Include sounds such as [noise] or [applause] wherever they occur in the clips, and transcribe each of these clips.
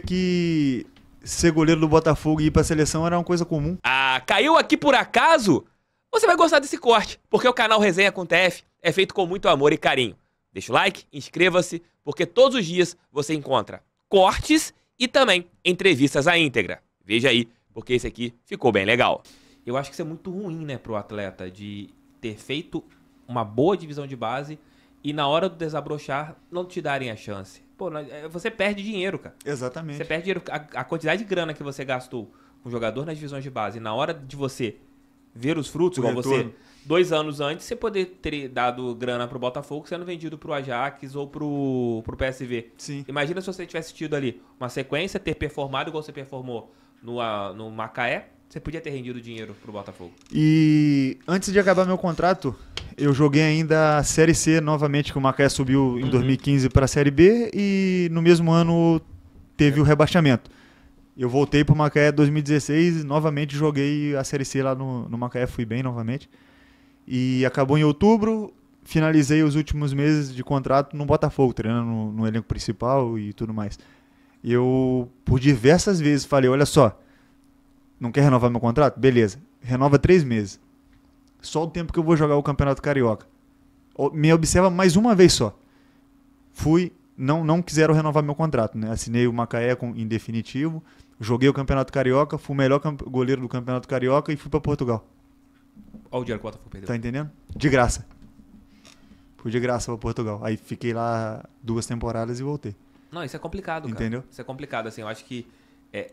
que ser goleiro do Botafogo e ir pra seleção era uma coisa comum. Ah, caiu aqui por acaso? Você vai gostar desse corte, porque o canal Resenha com TF é feito com muito amor e carinho. Deixa o like, inscreva-se, porque todos os dias você encontra cortes e também entrevistas à íntegra. Veja aí, porque esse aqui ficou bem legal. Eu acho que isso é muito ruim, né, pro atleta, de ter feito uma boa divisão de base e na hora do desabrochar não te darem a chance. Pô, eh, você perde dinheiro, cara. Exatamente. Você perde dinheiro. A, a quantidade de grana que você gastou com o jogador nas divisões de base, na hora de você ver os frutos, igual você, dois anos antes, você poder ter dado grana pro Botafogo sendo vendido pro Ajax ou pro, pro PSV. Sim. Imagina se você tivesse tido ali uma sequência, ter performado igual você performou no, ah, no Macaé, você podia ter rendido dinheiro pro Botafogo. E antes de acabar meu contrato, eu joguei ainda a Série C novamente, que o Macaé subiu em uhum. 2015 para a Série B e no mesmo ano teve é. o rebaixamento. Eu voltei para o Macaé 2016 novamente joguei a Série C lá no, no Macaé, fui bem novamente. E acabou em outubro, finalizei os últimos meses de contrato no Botafogo, treinando no, no elenco principal e tudo mais. Eu, por diversas vezes, falei: olha só, não quer renovar meu contrato? Beleza. Renova três meses. Só o tempo que eu vou jogar o Campeonato Carioca. Me observa mais uma vez só. Fui, não, não quiseram renovar meu contrato. Né? Assinei o Macaé com, em definitivo. Joguei o Campeonato Carioca. Fui o melhor goleiro do Campeonato Carioca e fui para Portugal. Olha o dinheiro que o Botafogo perdeu. Tá entendendo? De graça. Fui de graça para Portugal. Aí fiquei lá duas temporadas e voltei. Não, isso é complicado, cara. Entendeu? Isso é complicado, assim. Eu acho que é,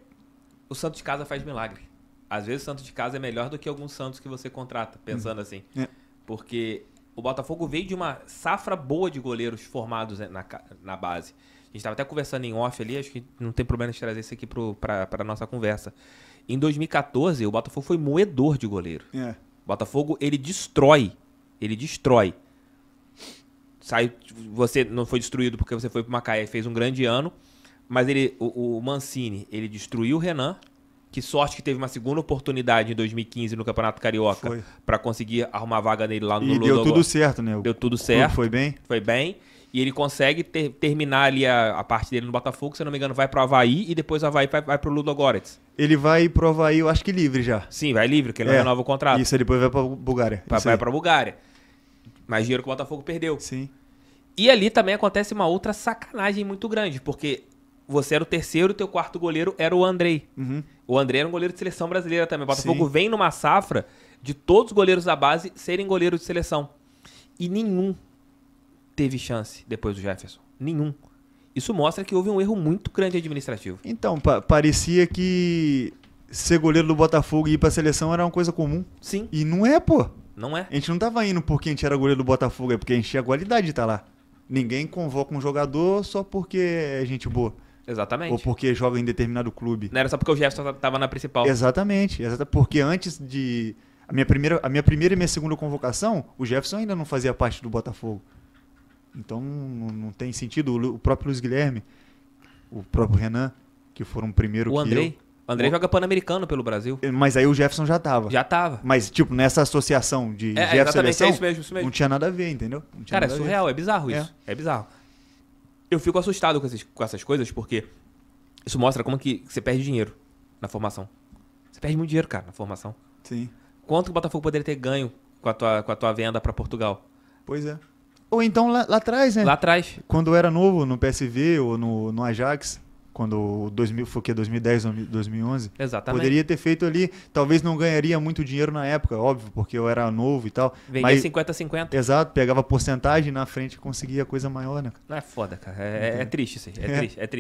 o santo de casa faz milagre. Às vezes o santo de casa é melhor do que alguns santos que você contrata, pensando uhum. assim. É. Porque o Botafogo veio de uma safra boa de goleiros formados né, na, na base. A gente estava até conversando em off ali, acho que não tem problema de trazer isso aqui para a nossa conversa. Em 2014, o Botafogo foi moedor de goleiro. É. O Botafogo, ele destrói. Ele destrói. Sai, você não foi destruído porque você foi para o Macaé e fez um grande ano. Mas ele, o, o Mancini, ele destruiu o Renan. Que sorte que teve uma segunda oportunidade em 2015 no Campeonato Carioca para conseguir arrumar vaga nele lá no E deu tudo certo, né? Deu tudo certo. Foi bem. Foi bem. E ele consegue ter, terminar ali a, a, parte dele no Botafogo, se não me engano, vai pro Havaí e depois o Havaí vai, vai pro Ludogorets. Ele vai pro Havaí, eu acho que livre já. Sim, vai livre, porque ele é, renova o contrato. Isso, depois vai pra Bulgária. Vai, vai pra Bulgária. Mais dinheiro que o Botafogo perdeu. Sim. E ali também acontece uma outra sacanagem muito grande, porque você era o terceiro, teu quarto goleiro era o Andrei. Uhum. O Andrei era um goleiro de seleção brasileira também. O Botafogo Sim. vem numa safra de todos os goleiros da base serem goleiros de seleção. E nenhum teve chance depois do Jefferson. Nenhum. Isso mostra que houve um erro muito grande administrativo. Então, pa parecia que ser goleiro do Botafogo e ir pra seleção era uma coisa comum. Sim. E não é, pô. Não é. A gente não tava indo porque a gente era goleiro do Botafogo, é porque a gente tinha qualidade de estar tá lá. Ninguém convoca um jogador só porque é gente boa. Exatamente. Ou porque joga em determinado clube. Não era só porque o Jefferson estava na principal. Exatamente. Porque antes de. A minha, primeira, a minha primeira e minha segunda convocação, o Jefferson ainda não fazia parte do Botafogo. Então não, tem sentido. O próprio Luiz Guilherme, o próprio Renan, que foram primeiro o Andrei. Eu, o Andrei o... joga Pan-Americano pelo Brasil. É, mas aí o Jefferson já tava. Já tava. Mas, tipo, nessa associação de é, é Jefferson é, seleção, é isso mesmo, isso mesmo. não tinha nada a ver, entendeu? Cara, é surreal, é bizarro é. isso. É, é bizarro eu fico assustado com, essas com essas coisas, porque isso mostra como que você perde dinheiro na formação. Você perde muito dinheiro, cara, na formação. Sim. Quanto o Botafogo poderia ter ganho com a tua, com a tua venda para Portugal? Pois é. Ou então lá, lá, atrás, né? Lá atrás. Quando era novo, no PSV ou no, no Ajax, quando 2000 foi que 2010, 2011. Exatamente. Poderia ter feito ali, talvez não ganharia muito dinheiro na época, óbvio, porque eu era novo e tal. Vendia 50-50. Exato, pegava porcentagem na frente e conseguia coisa maior, né? Não é foda, cara. É, é, é triste isso aí. É, [laughs] é. triste. É triste.